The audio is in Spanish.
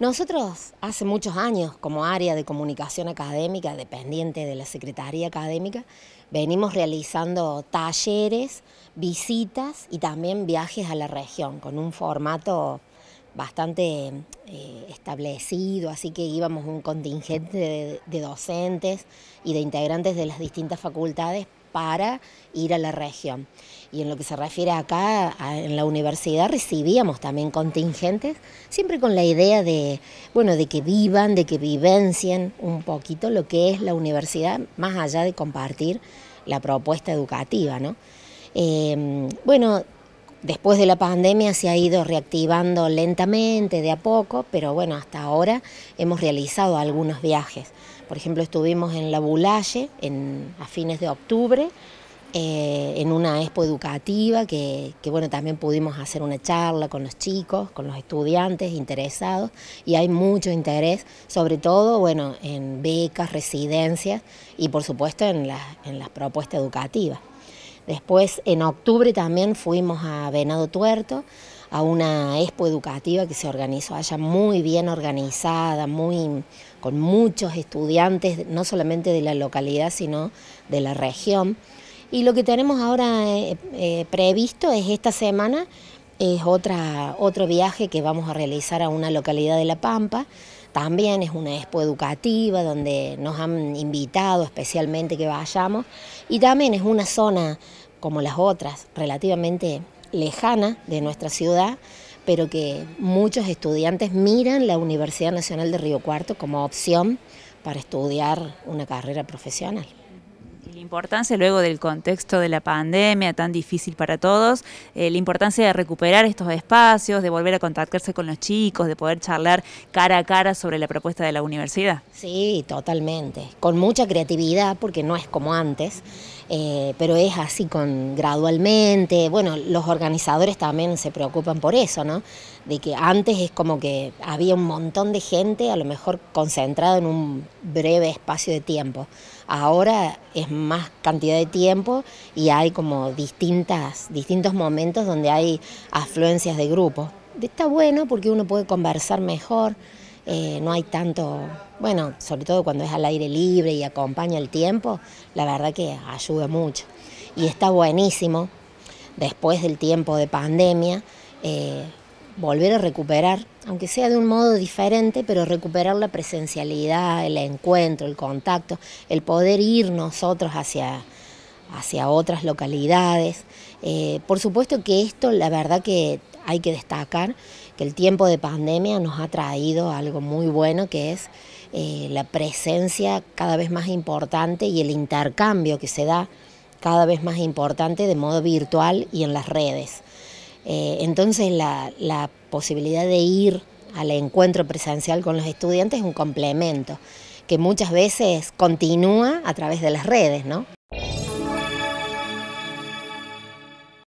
Nosotros hace muchos años, como área de comunicación académica, dependiente de la Secretaría Académica, venimos realizando talleres, visitas y también viajes a la región, con un formato bastante eh, establecido, así que íbamos un contingente de docentes y de integrantes de las distintas facultades para ir a la región. Y en lo que se refiere acá, en la universidad recibíamos también contingentes, siempre con la idea de, bueno, de que vivan, de que vivencien un poquito lo que es la universidad, más allá de compartir la propuesta educativa, ¿no? Eh, bueno, Después de la pandemia se ha ido reactivando lentamente, de a poco, pero bueno, hasta ahora hemos realizado algunos viajes. Por ejemplo, estuvimos en La Bulaye a fines de octubre, eh, en una expo educativa que, bueno, también pudimos hacer una charla con los chicos, con los estudiantes interesados y hay mucho interés, sobre todo, bueno, en becas, residencias y por supuesto en las propuestas educativas. Después, en octubre también fuimos a Venado Tuerto, a una expo educativa que se organizó allá muy bien organizada, muy, con muchos estudiantes, no solamente de la localidad, sino de la región. Y lo que tenemos ahora eh, eh, previsto es esta semana es otra, otro viaje que vamos a realizar a una localidad de La Pampa. También es una expo educativa donde nos han invitado especialmente que vayamos. Y también es una zona, como las otras, relativamente lejana de nuestra ciudad, pero que muchos estudiantes miran la Universidad Nacional de Río Cuarto como opción para estudiar una carrera profesional importancia luego del contexto de la pandemia tan difícil para todos, eh, la importancia de recuperar estos espacios, de volver a contactarse con los chicos, de poder charlar cara a cara sobre la propuesta de la universidad. Sí, totalmente, con mucha creatividad porque no es como antes, eh, pero es así con gradualmente, bueno, los organizadores también se preocupan por eso, ¿no? De que antes es como que había un montón de gente a lo mejor concentrada en un breve espacio de tiempo. Ahora es más más cantidad de tiempo y hay como distintas, distintos momentos donde hay afluencias de grupos. Está bueno porque uno puede conversar mejor, eh, no hay tanto, bueno, sobre todo cuando es al aire libre y acompaña el tiempo, la verdad que ayuda mucho. Y está buenísimo, después del tiempo de pandemia, eh, volver a recuperar, aunque sea de un modo diferente, pero recuperar la presencialidad, el encuentro, el contacto, el poder ir nosotros hacia, hacia otras localidades. Eh, por supuesto que esto, la verdad que hay que destacar, que el tiempo de pandemia nos ha traído algo muy bueno, que es eh, la presencia cada vez más importante y el intercambio que se da cada vez más importante de modo virtual y en las redes. Eh, entonces la, la posibilidad de ir al encuentro presencial con los estudiantes es un complemento que muchas veces continúa a través de las redes, ¿no?